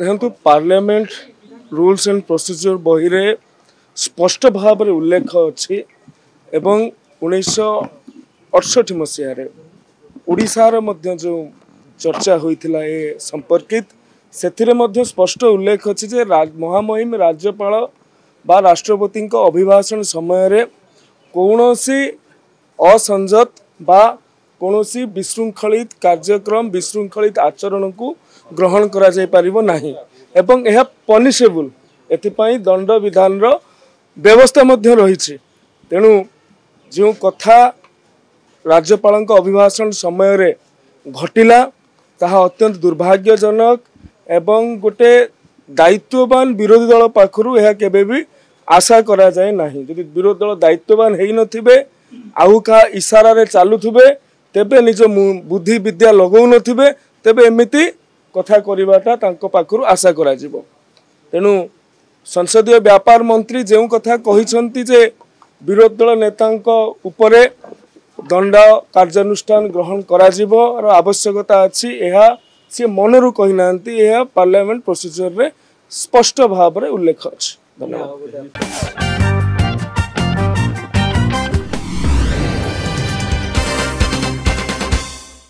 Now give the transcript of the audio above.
ଦେଖନ୍ତୁ parliament rules and procedure ବହିରେ ସ୍ପଷ୍ଟ ଭାବରେ ଉଲ୍ଲେଖ ଅଛି ଏବଂ ଉଣେଇଶହ ଅଠଷଠି ମସିହାରେ ଓଡ଼ିଶାର ମଧ୍ୟ ଯେଉଁ ଚର୍ଚ୍ଚା ହୋଇଥିଲା ଏ ସମ୍ପର୍କିତ ସେଥିରେ ମଧ୍ୟ ସ୍ପଷ୍ଟ ଉଲ୍ଲେଖ ଅଛି ଯେ ମହାମହିମ ରାଜ୍ୟପାଳ ବା ରାଷ୍ଟ୍ରପତିଙ୍କ ଅଭିଭାଷଣ ସମୟରେ କୌଣସି ଅସଂଯତ ବା କୌଣସି ବିଶୃଙ୍ଖଳିତ କାର୍ଯ୍ୟକ୍ରମ ବିଶୃଙ୍ଖଳିତ ଆଚରଣକୁ ଗ୍ରହଣ କରାଯାଇପାରିବ ନାହିଁ ଏବଂ ଏହା ପନିସେବୁଲ୍ ଏଥିପାଇଁ ଦଣ୍ଡ ବିଧାନର ବ୍ୟବସ୍ଥା ମଧ୍ୟ ରହିଛି ତେଣୁ ଯେଉଁ କଥା ରାଜ୍ୟପାଳଙ୍କ ଅଭିଭାଷଣ ସମୟରେ ଘଟିଲା ତାହା ଅତ୍ୟନ୍ତ ଦୁର୍ଭାଗ୍ୟଜନକ ଏବଂ ଗୋଟେ ଦାୟିତ୍ୱବାନ ବିରୋଧୀ ଦଳ ପାଖରୁ ଏହା କେବେ ବି ଆଶା କରାଯାଏ ନାହିଁ ଯଦି ବିରୋଧୀ ଦଳ ଦାୟିତ୍ୱବାନ ହେଇନଥିବେ ଆଉ କାହା ଇସାରାରେ ଚାଲୁଥିବେ ତେବେ ନିଜ ବୁଦ୍ଧି ବିଦ୍ୟା ଲଗାଉନଥିବେ ତେବେ ଏମିତି କଥା କରିବାଟା ତାଙ୍କ ପାଖରୁ ଆଶା କରାଯିବ ତେଣୁ ସଂସଦୀୟ ବ୍ୟାପାର ମନ୍ତ୍ରୀ ଯେଉଁ କଥା କହିଛନ୍ତି ଯେ ବିରୋଧୀ ଦଳ ନେତାଙ୍କ ଉପରେ ଦଣ୍ଡ କାର୍ଯ୍ୟାନୁଷ୍ଠାନ ଗ୍ରହଣ କରାଯିବାର ଆବଶ୍ୟକତା ଅଛି ଏହା ସିଏ ମନରୁ କହିନାହାନ୍ତି ଏହା ପାର୍ଲାମେଣ୍ଟ ପ୍ରୋସିଜରରେ ସ୍ପଷ୍ଟ ଭାବରେ ଉଲ୍ଲେଖ ଅଛି ଧନ୍ୟବାଦ